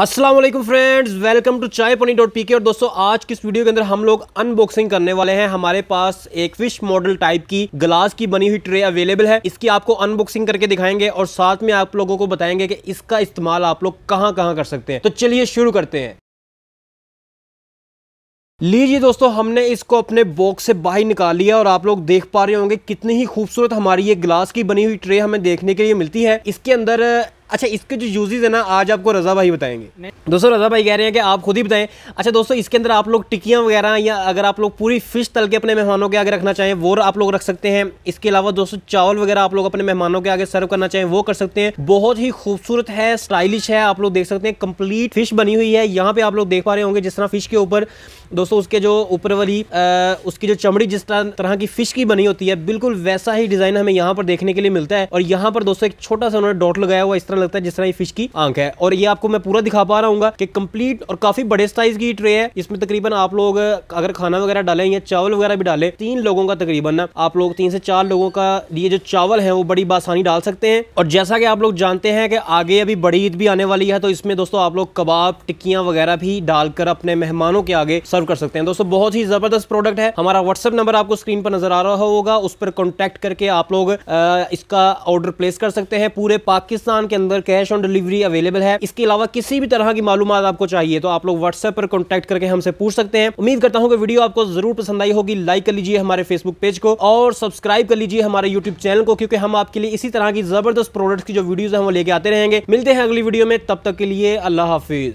Aslam friends welcome to चाय पनी dot P के और दोस्तों आज की इस वीडियो के अंदर हम लोग अनबॉक्सिंग करने वाले हैं हमारे पास एक फिश मॉडल टाइप की ग्लास की बनी हुई ट्रे अवेलेबल है इसकी आपको अनबॉक्सिंग करके दिखाएंगे और साथ में आप लोगों को बताएंगे कि इसका इस्तेमाल आप लोग कहाँ कहाँ कर सकते हैं तो चलिए शुरू करते हैं लीजिए दोस्तों हमने इसको अपने बॉक्स से बाहर निकाल लिया और आप लोग देख पा रहे होंगे कितनी ही खूबसूरत हमारी ये ग्लास की बनी हुई ट्रे हमें देखने के लिए मिलती है इसके अंदर अच्छा इसके जो यूजेज है ना आज आपको रजा भाई बताएंगे दोस्तों रजा भाई कह रहे हैं कि आप खुद ही बताएं अच्छा दोस्तों इसके अंदर आप लोग टिकियाँ वगैरह या अगर आप लोग पूरी फिश तल के अपने मेहमानों के आगे रखना चाहें वो आप लोग रख सकते हैं इसके अलावा दोस्तों चावल वगैरह आप लोग अपने मेहमानों के आगे सर्व करना चाहें वो कर सकते हैं बहुत ही खूबसूरत है स्टाइलिश है आप लोग देख सकते हैं कंप्लीट फिश बनी हुई है यहाँ पे आप लोग देख पा रहे होंगे जिस तरह फिश के ऊपर दोस्तों उसके जो ऊपर वाली उसकी जो चमड़ी जिस तरह की फिश की बनी होती है बिल्कुल वैसा ही डिजाइन हमें यहाँ पर देखने के लिए मिलता है और यहाँ पर दोस्तों एक छोटा सा उन्होंने डॉट लगाया हुआ इस तरह लगता है जिस तरह ये फिश की आंख है और ये आपको मैं पूरा दिखा पा रहा हूँ कि कंप्लीट और काफी बड़े साइज की ट्रे है इसमें तकरीबन आप लोग अगर खाना वगैरह डालें या चावल वगैरह भी डालें तीन लोगों का तकरीबन ना आप लोग तीन से चार लोगों का ये जो चावल है वो बड़ी बासानी डाल सकते हैं और जैसा कि आप लोग जानते हैं कि आगे अभी बड़ी ईद भी आने वाली है तो इसमें दोस्तों आप लोग कबाब टिक्कियां वगैरह भी डालकर अपने मेहमानों के आगे सर्व कर सकते हैं दोस्तों बहुत ही जबरदस्त प्रोडक्ट है हमारा व्हाट्सअप नंबर आपको स्क्रीन पर नजर आ रहा होगा उस पर कॉन्टेक्ट करके आप लोग इसका ऑर्डर प्लेस कर सकते हैं पूरे पाकिस्तान के अंदर अंदर कैश ऑन डिलीवरी अवेलेबल है इसके अलावा किसी भी तरह की मालूम आपको चाहिए तो आप लोग व्हाट्सएप पर कॉन्टैक्ट करके हमसे पूछ सकते हैं उम्मीद करता हूँ कि वीडियो आपको जरूर पसंद आई होगी लाइक कर लीजिए हमारे फेसबुक पेज को और सब्सक्राइब कर लीजिए हमारे यूट्यूब चैनल को क्योंकि हम आपके लिए इसी तरह की जबरदस्त प्रोडक्ट की जो वीडियो है वो लेके आते रहेंगे मिलते हैं अगली वीडियो में तब तक के लिए अल्लाह हाफिज